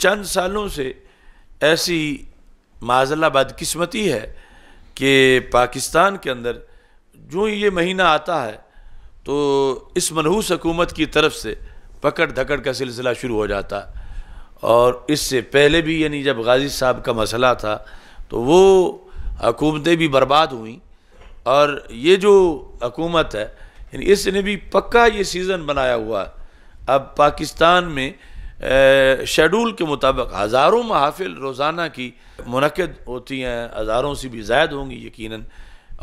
चंद सालों से ऐसी माजला बदकस्मती है कि पाकिस्तान के अंदर जो ये महीना आता है तो इस मनहूस हकूमत की तरफ से पकड़ धकड़ का सिलसिला शुरू हो जाता और इससे पहले भी यानी जब गाजी साहब का मसला था तो वो हकूमतें भी बर्बाद हुई और ये जो हकूमत है इसने भी पक्का ये सीज़न बनाया हुआ अब पाकिस्तान में शेड्यूल के मुताबिक हज़ारों महाफिल रोज़ाना की मनद होती हैं हज़ारों से भी ज़ायद होंगी यकीन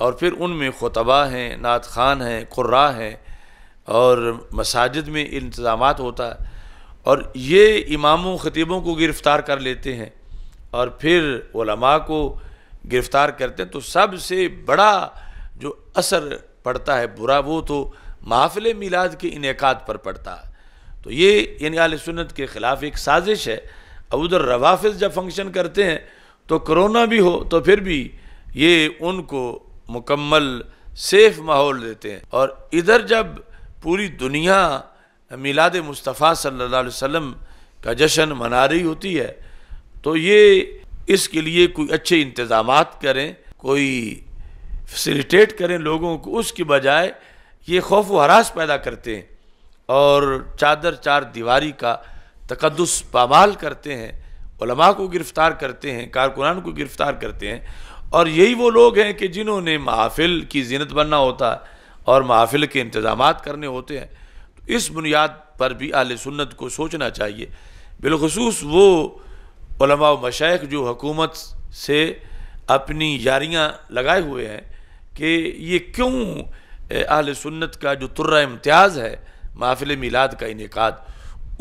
और फिर उनमें खुतबा हैं नात खान हैं कुर्रा हैं और मसाजिद में इंतज़ाम होता है और ये इमामों ख़तीबों को गिरफ़्तार कर लेते हैं और फिर ओलमा को गिरफ़्तार करते हैं तो सबसे बड़ा जो असर पड़ता है बुरा वो तो महाफिल मिलाद के इनका पर पड़ता है तो ये यानी आल सुनत के ख़िलाफ़ एक साजिश है अब उधर रवाफिस जब फंक्शन करते हैं तो करोना भी हो तो फिर भी ये उनको मुकम्मल सेफ माहौल देते हैं और इधर जब पूरी दुनिया मिलाद मुस्तफ़ा सल्ला वम का जश्न मना रही होती है तो ये इसके लिए कोई अच्छे इंतज़ाम करें कोई फैसिलिटेट करें लोगों को उसकी बजाय ये खौफ व हरास पैदा करते हैं और चादर चार दीवारी का तकदस पामाल करते हैं उलमा को गिरफ़्तार करते हैं कारकुनान को गिरफ़्तार करते हैं और यही वो लोग हैं कि जिन्होंने महाफिल की जीनत बनना होता है और महाफिल के इंतज़ाम करने होते हैं तो इस बुनियाद पर भी आल सुन्नत को सोचना चाहिए बिलखसूस वो मशाइ जो हकूमत से अपनी यारियाँ लगाए हुए हैं कि ये क्यों आल सुन्नत का जो तुर्रा इम्तियाज़ है महफिल मीलाद का इनका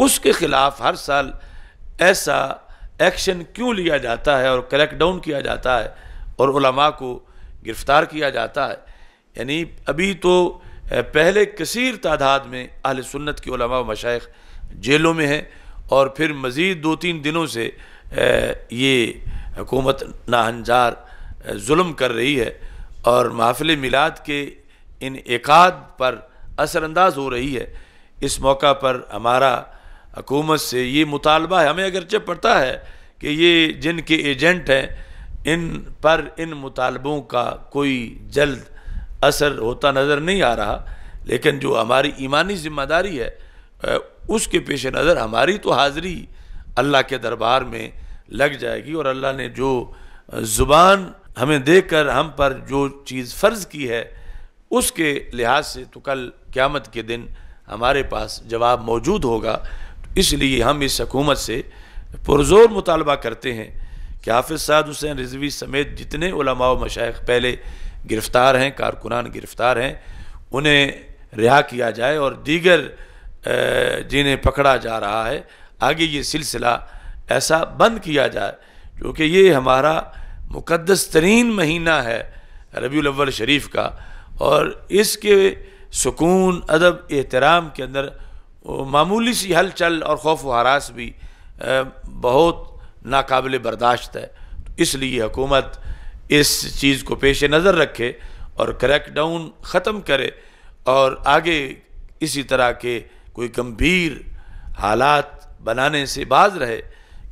उसके ख़िलाफ़ हर साल ऐसा एक्शन क्यों लिया जाता है और क्रैकडाउन किया जाता है और उलमा को गिरफ़्तार किया जाता है यानी अभी तो पहले कसर तादाद में अहल सुन्नत की उलमा मशाइ जेलों में हैं और फिर मज़ीद दो तीन दिनों से ये हुकूमत नाहनजार जुल्म कर रही है और महफिल मिलाद के इन एकाद पर असरानंदाज हो रही है इस मौका पर हमारा हकूमत से ये मुतालबा है हमें अगरचे पता है कि ये जिनके एजेंट हैं इन पर इन मुतालबों का कोई जल्द असर होता नज़र नहीं आ रहा लेकिन जो हमारी ईमानी जिम्मेदारी है उसके पेश नज़र हमारी तो हाज़री अल्लाह के दरबार में लग जाएगी और अल्लाह ने जो ज़ुबान हमें देकर हम पर जो चीज़ फ़र्ज़ की है उसके लिहाज से तो कल क़्यामत के दिन हमारे पास जवाब मौजूद होगा इसलिए हम इस हकूमत से पुरजोर मुतालबा करते हैं कि हाफिज़ साद हुसैन रिजवी समेत जितने उलमा मशाइ पहले गिरफ़्तार हैं कारकुनान गिरफ़्तार हैं उन्हें रिहा किया जाए और दीगर जिन्हें पकड़ा जा रहा है आगे ये सिलसिला ऐसा बंद किया जाए क्योंकि ये हमारा मुकदस तरीन महीना है रबी अव्वल शरीफ का और इसके सुकून अदब एहतराम के अंदर मामूली सी हलचल और खौफ व हरास भी बहुत नाकबिल बर्दाश्त है तो इसलिए हुकूमत इस चीज़ को पेश नज़र रखे और क्रैक डाउन ख़त्म करे और आगे इसी तरह के कोई गंभीर हालात बनाने से बाज रहे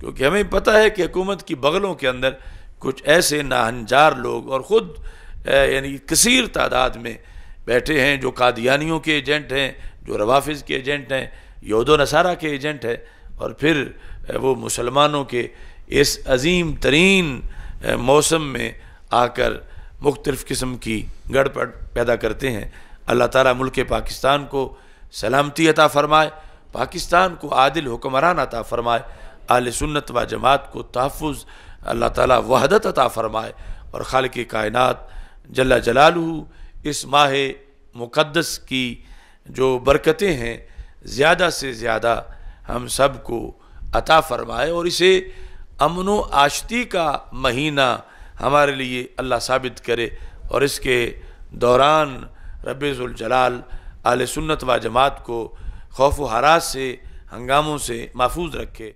क्योंकि हमें पता है कि हुकूमत की बगलों के अंदर कुछ ऐसे नाहनजार लोग और ख़ुद यानी कसीर तादाद में बैठे हैं जो कादियानियों के एजेंट हैं जो रवाफिज के एजेंट हैं यहूद नसारा के एजेंट हैं और फिर वो मुसलमानों के इस अजीम तरीन मौसम में आकर मुख्तलिफ़ किस्म की गड़बड़ पैदा करते हैं अल्लाह ताला मुल्क पाकिस्तान को सलामती अता फ़रमाए पाकिस्तान को आदिल हुक्मरान अता फ़रमाए आल सुन्नत व जमात को तहफ़ अल्लाह ताला वहदत अता फ़रमाए और खाल कायनत जल्ला जलालू इस माह मुक़दस की जो बरकतें हैं ज़्यादा से ज़्यादा हम सब को अता फरमाए और इसे अमन व आशती का महीना हमारे लिए अल्लाह साबित करे और इसके दौरान रबाल आल सुन्नत व जमात को खौफ व हरास से हंगामों से महफूज रखे